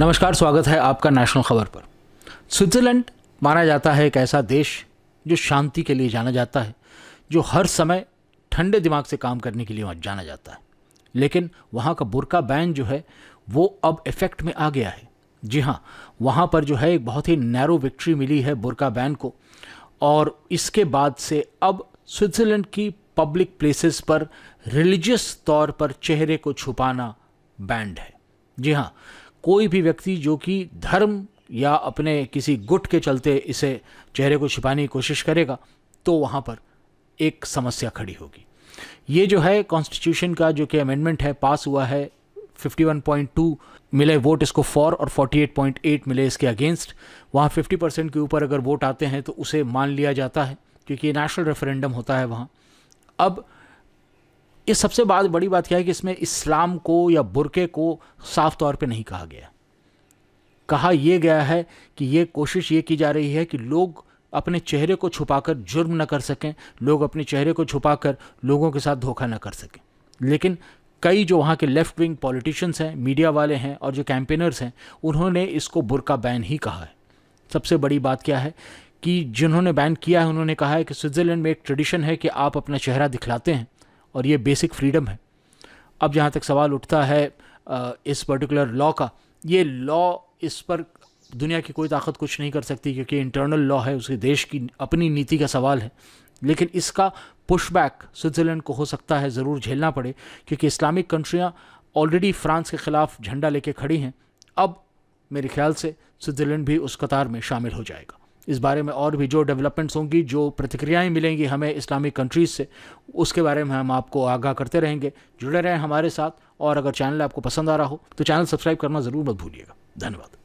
नमस्कार स्वागत है आपका नेशनल खबर पर स्विट्ज़रलैंड माना जाता है एक ऐसा देश जो शांति के लिए जाना जाता है जो हर समय ठंडे दिमाग से काम करने के लिए वहाँ जाना जाता है लेकिन वहाँ का बुरका बैन जो है वो अब इफ़ेक्ट में आ गया है जी हाँ वहाँ पर जो है एक बहुत ही नैरो विक्ट्री मिली है बुरका बैन को और इसके बाद से अब स्विट्ज़रलैंड की पब्लिक प्लेसेस पर रिलीजियस तौर पर चेहरे को छुपाना बैंड है जी हाँ कोई भी व्यक्ति जो कि धर्म या अपने किसी गुट के चलते इसे चेहरे को छिपाने की कोशिश करेगा तो वहाँ पर एक समस्या खड़ी होगी ये जो है कॉन्स्टिट्यूशन का जो कि अमेंडमेंट है पास हुआ है 51.2 मिले वोट इसको फॉर और 48.8 मिले इसके अगेंस्ट वहाँ 50 परसेंट के ऊपर अगर वोट आते हैं तो उसे मान लिया जाता है क्योंकि ये नेशनल रेफरेंडम होता है वहाँ अब ये सबसे बात बड़ी बात क्या है कि इसमें इस्लाम को या बुरके को साफ तौर पे नहीं कहा गया कहा यह गया है कि ये कोशिश ये की जा रही है कि लोग अपने चेहरे को छुपाकर जुर्म न कर सकें लोग अपने चेहरे को छुपाकर लोगों के साथ धोखा न कर सकें लेकिन कई जो वहाँ के लेफ़्ट विंग पॉलिटिशियंस हैं मीडिया वाले हैं और जो कैंपेनर्स हैं उन्होंने इसको बुरका बैन ही कहा है सबसे बड़ी बात क्या है कि जिन्होंने बैन किया है उन्होंने कहा है कि स्विट्ज़रलैंड में एक ट्रेडिशन है कि आप अपना चेहरा दिखलाते हैं और ये बेसिक फ्रीडम है अब जहाँ तक सवाल उठता है इस पर्टिकुलर लॉ का ये लॉ इस पर दुनिया की कोई ताकत कुछ नहीं कर सकती क्योंकि इंटरनल लॉ है उसके देश की अपनी नीति का सवाल है लेकिन इसका पुशबैक स्विट्ज़रलैंड को हो सकता है ज़रूर झेलना पड़े क्योंकि इस्लामिक कंट्रियाँ ऑलरेडी फ्रांस के ख़िलाफ़ झंडा लेके खड़ी हैं अब मेरे ख्याल से स्विट्ज़रलैंड भी उस कतार में शामिल हो जाएगा इस बारे में और भी जो डेवलपमेंट्स होंगी जो प्रतिक्रियाएं मिलेंगी हमें इस्लामिक कंट्रीज़ से उसके बारे में हम आपको आगाह करते रहेंगे जुड़े रहें हमारे साथ और अगर चैनल आपको पसंद आ रहा हो तो चैनल सब्सक्राइब करना ज़रूर मत भूलिएगा धन्यवाद